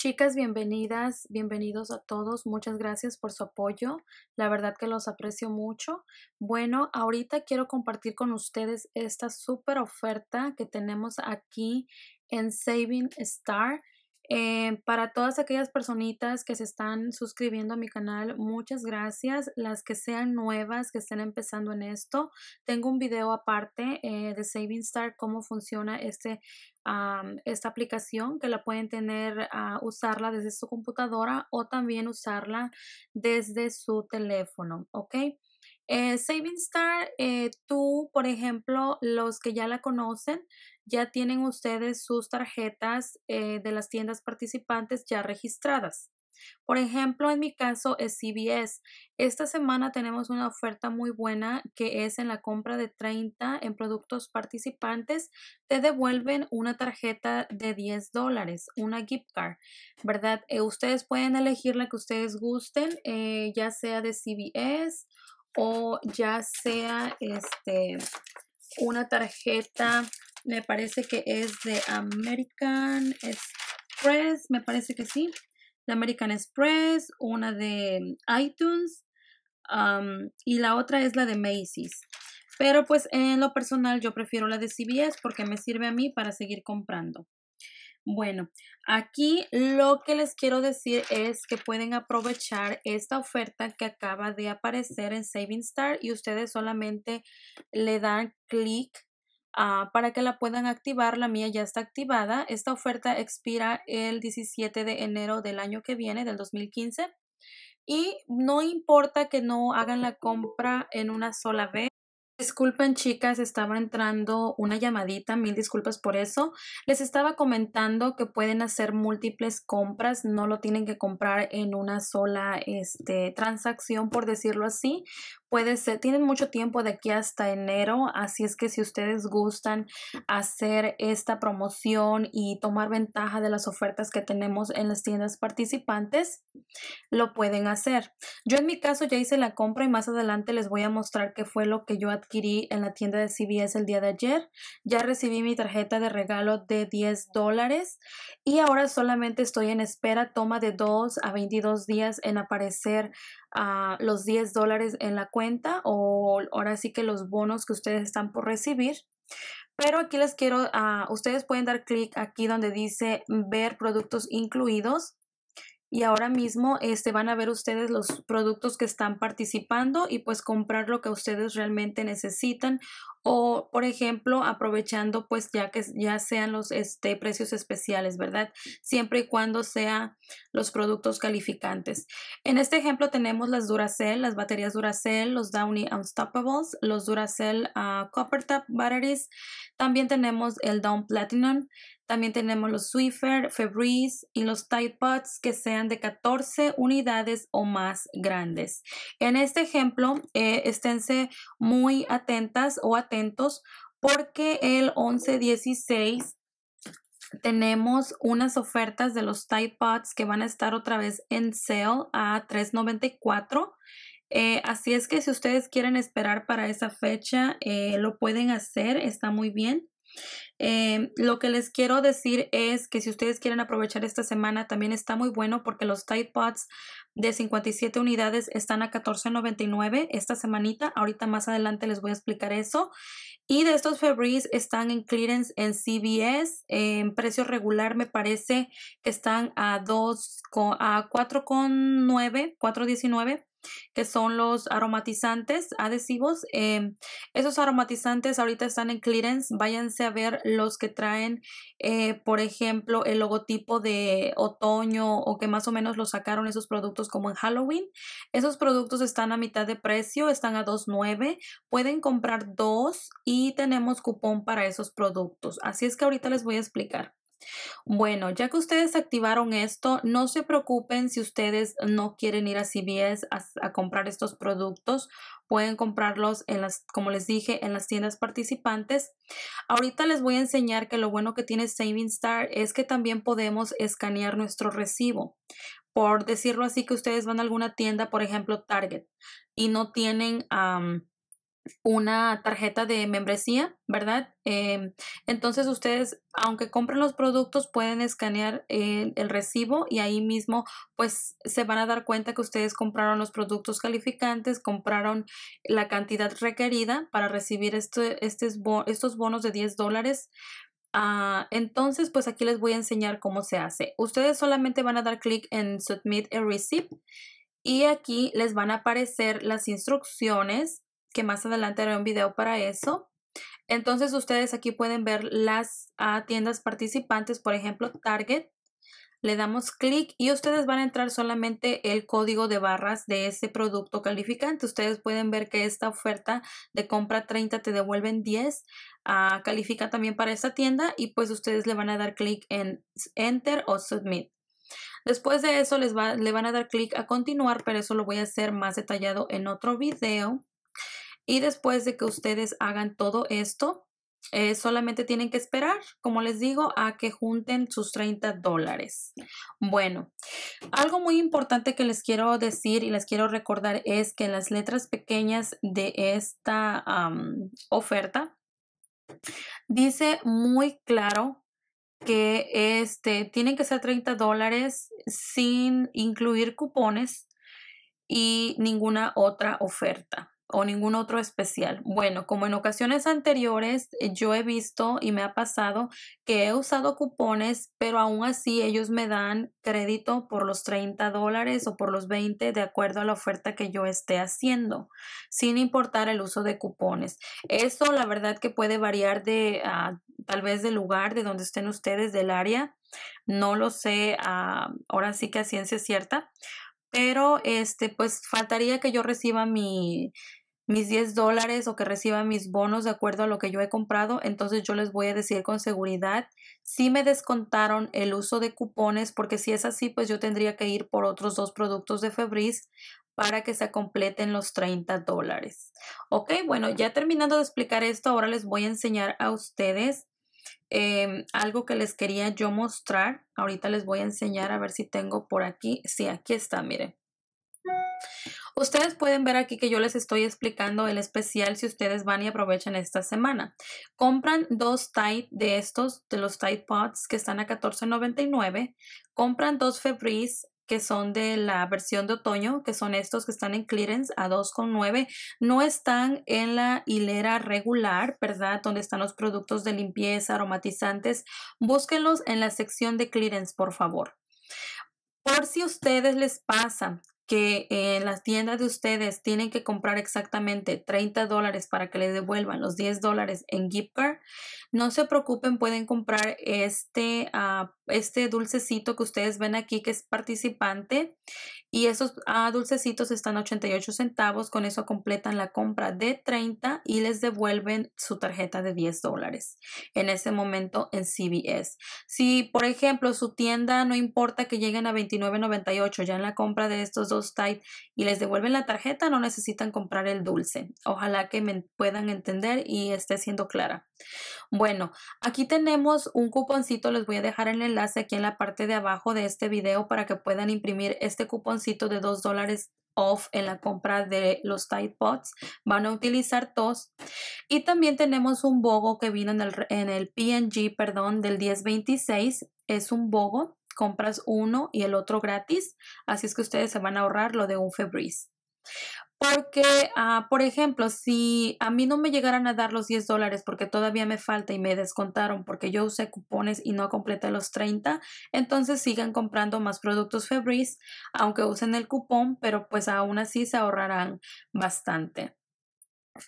Chicas, bienvenidas, bienvenidos a todos. Muchas gracias por su apoyo. La verdad que los aprecio mucho. Bueno, ahorita quiero compartir con ustedes esta súper oferta que tenemos aquí en Saving Star. Eh, para todas aquellas personitas que se están suscribiendo a mi canal, muchas gracias. Las que sean nuevas, que estén empezando en esto, tengo un video aparte eh, de Saving Star, cómo funciona este esta aplicación que la pueden tener, a ah, usarla desde su computadora o también usarla desde su teléfono, ¿ok? Eh, Saving Star, eh, tú, por ejemplo, los que ya la conocen, ya tienen ustedes sus tarjetas eh, de las tiendas participantes ya registradas. Por ejemplo, en mi caso es CBS. Esta semana tenemos una oferta muy buena que es en la compra de 30 en productos participantes. Te devuelven una tarjeta de 10 dólares, una gift card, ¿verdad? Eh, ustedes pueden elegir la que ustedes gusten, eh, ya sea de CBS o ya sea este, una tarjeta, me parece que es de American Express, me parece que sí. American Express, una de iTunes y la otra es la de Macy's. Pero pues en lo personal yo prefiero la de CBS porque me sirve a mí para seguir comprando. Bueno, aquí lo que les quiero decir es que pueden aprovechar esta oferta que acaba de aparecer en Saving Star y ustedes solamente le dan clic Ah, para que la puedan activar. La mía ya está activada. Esta oferta expira el 17 de enero del año que viene, del 2015. Y no importa que no hagan la compra en una sola vez. Disculpen chicas, estaba entrando una llamadita, mil disculpas por eso. Les estaba comentando que pueden hacer múltiples compras, no lo tienen que comprar en una sola este, transacción, por decirlo así puede ser, tienen mucho tiempo de aquí hasta enero, así es que si ustedes gustan hacer esta promoción y tomar ventaja de las ofertas que tenemos en las tiendas participantes, lo pueden hacer. Yo en mi caso ya hice la compra y más adelante les voy a mostrar qué fue lo que yo adquirí en la tienda de CBS el día de ayer. Ya recibí mi tarjeta de regalo de 10 dólares y ahora solamente estoy en espera, toma de 2 a 22 días en aparecer los 10 dólares en la cuenta o ahora sí que los bonos que ustedes están por recibir. Pero aquí les quiero, a ah, ustedes pueden dar clic aquí donde dice ver productos incluidos y ahora mismo este, van a ver ustedes los productos que están participando y pues comprar lo que ustedes realmente necesitan o por ejemplo aprovechando pues ya que ya sean los este, precios especiales verdad siempre y cuando sean los productos calificantes en este ejemplo tenemos las Duracell las baterías Duracell los Downy Unstoppables los Duracell ah, Copper Tap Batteries también tenemos el Down Platinum también tenemos los Swiffer, Febreze y los Tide Pods que sean de 14 unidades o más grandes. En este ejemplo, eh, esténse muy atentas o atentos porque el 1116 tenemos unas ofertas de los Tide Pods que van a estar otra vez en sale a 394. Eh, así es que si ustedes quieren esperar para esa fecha, eh, lo pueden hacer, está muy bien. Eh, lo que les quiero decir es que si ustedes quieren aprovechar esta semana también está muy bueno porque los Tide Pods de 57 unidades están a 14.99 esta semanita. Ahorita más adelante les voy a explicar eso. Y de estos Febreze están en clearance en CVS. En precio regular me parece que están a 2 a 4.9, 4.19 que son los aromatizantes adhesivos. Em, esos aromatizantes ahorita están en clearance. Váyanse a ver los que traen, eh, por ejemplo, el logotipo de otoño o que más o menos lo sacaron esos productos como en Halloween. Esos productos están a mitad de precio, están a 2.9. Pueden comprar dos y tenemos cupón para esos productos. Así es que ahorita les voy a explicar. Bueno, ya que ustedes activaron esto, no se preocupen si ustedes no quieren ir a CVS a, comprar estos productos. Pueden comprarlos en las, como les dije, en las tiendas participantes. Ahorita les voy a enseñar que lo bueno que tiene Saving Star es que también podemos escanear nuestro recibo por decirlo así, que ustedes van a alguna tienda, por ejemplo Target, y no tienen una tarjeta de membresía, ¿verdad? Em, entonces ustedes, aunque compren los productos, pueden escanear el, recibo y ahí mismo pues se van a dar cuenta que ustedes compraron los productos calificantes, compraron la cantidad requerida para recibir este, estos bonos de 10 dólares. Ah, entonces, pues aquí les voy a enseñar cómo se hace. Ustedes solamente van a dar clic en Submit a Receipt y aquí les van a aparecer las instrucciones que más adelante haré un video para eso. Entonces ustedes aquí pueden ver las ah, tiendas participantes, por ejemplo Target. Le damos clic y ustedes van a entrar solamente el código de barras de ese producto calificante. Ustedes pueden ver que esta oferta de compra 30 te devuelven 10. Ah, califica también para esta tienda y pues ustedes le van a dar clic en Enter o Submit. Después de eso les va, le van a dar clic a continuar, pero eso lo voy a hacer más detallado en otro video. Y después de que ustedes hagan todo esto, eh, solamente tienen que esperar, como les digo, a que junten sus 30 dólares. Bueno, algo muy importante que les quiero decir y les quiero recordar es que las letras pequeñas de esta oferta dice muy claro que este, tienen que ser 30 dólares sin incluir cupones y ninguna otra oferta o ningún otro especial. Bueno, como en ocasiones anteriores, eh, yo he visto y me ha pasado que he usado cupones, pero aún así ellos me dan crédito por los 30 dólares o por los 20 de acuerdo a la oferta que yo esté haciendo, sin importar el uso de cupones. Eso la verdad que puede variar de ah, tal vez del lugar de donde estén ustedes, del área. No lo sé ah, ahora sí que a ciencia cierta pero este pues faltaría que yo reciba mi mis 10 dólares o que reciba mis bonos de acuerdo a lo que yo he comprado, entonces yo les voy a decir con seguridad si me descontaron el uso de cupones, porque si es así, pues yo tendría que ir por otros dos productos de Febris para que se completen los 30 dólares. Ok, bueno, ya terminando de explicar esto, ahora les voy a enseñar a ustedes em, algo que les quería yo mostrar. Ahorita les voy a enseñar a ver si tengo por aquí. Sí, aquí está, miren. Ustedes pueden ver aquí que yo les estoy explicando el especial si ustedes van y aprovechan esta semana. Compran dos Tide de estos, de los Tide Pods que están a $14.99. Compran dos Febreze que son de la versión de otoño, que son estos que están en clearance a 2,9. No están en la hilera regular, ¿verdad? Donde están los productos de limpieza, aromatizantes. Búsquenlos en la sección de clearance, por favor. Por si ustedes les pasa que en eh, las tiendas de ustedes tienen que comprar exactamente 30 dólares para que le devuelvan los 10 dólares en gift card, no se preocupen, pueden comprar este, ah, este dulcecito que ustedes ven aquí que es participante y esos ah, dulcecitos están a 88 centavos. Con eso completan la compra de 30 y les devuelven su tarjeta de 10 dólares en ese momento en CBS. Si, por ejemplo, su tienda no importa que lleguen a 29.98 ya en la compra de estos dos Tide y les devuelven la tarjeta, no necesitan comprar el dulce. Ojalá que me puedan entender y esté siendo clara. Bueno, aquí tenemos un cuponcito. Les voy a dejar el enlace aquí en la parte de abajo de este video para que puedan imprimir este cupón de 2 dólares off en la compra de los Tide Pods. Van a utilizar todos Y también tenemos un bogo que vino en el, en el PNG, perdón, del 1026. Es un bogo. Compras uno y el otro gratis. Así es que ustedes se van a ahorrar lo de un Febreze. Porque, ah, por ejemplo, si a mí no me llegaran a dar los 10 dólares porque todavía me falta y me descontaron porque yo usé cupones y no completé los 30, entonces sigan comprando más productos Febris, aunque usen el cupón, pero pues aún así se ahorrarán bastante.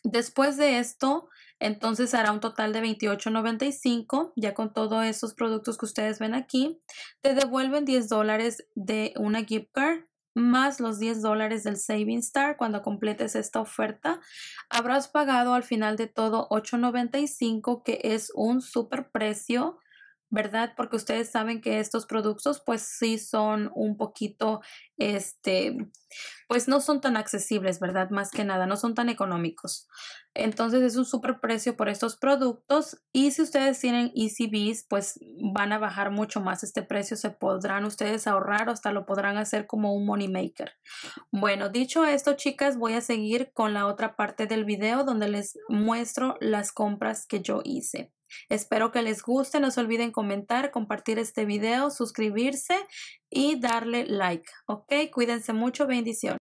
Después de esto, entonces hará un total de $28.95. Ya con todos esos productos que ustedes ven aquí, te devuelven 10 dólares de una gift card más los 10 dólares del Saving Star cuando completes esta oferta, habrás pagado al final de todo $8.95, que es un super precio ¿verdad? Porque ustedes saben que estos productos pues sí son un poquito, este, pues no son tan accesibles, ¿verdad? Más que nada, no son tan económicos. Entonces es un super precio por estos productos y si ustedes tienen ECBs pues van a bajar mucho más este precio, se podrán ustedes ahorrar hasta lo podrán hacer como un money maker. Bueno, dicho esto chicas, voy a seguir con la otra parte del video donde les muestro las compras que yo hice. Espero que les guste, no se olviden comentar, compartir este video, suscribirse y darle like. Ok, cuídense mucho, bendiciones.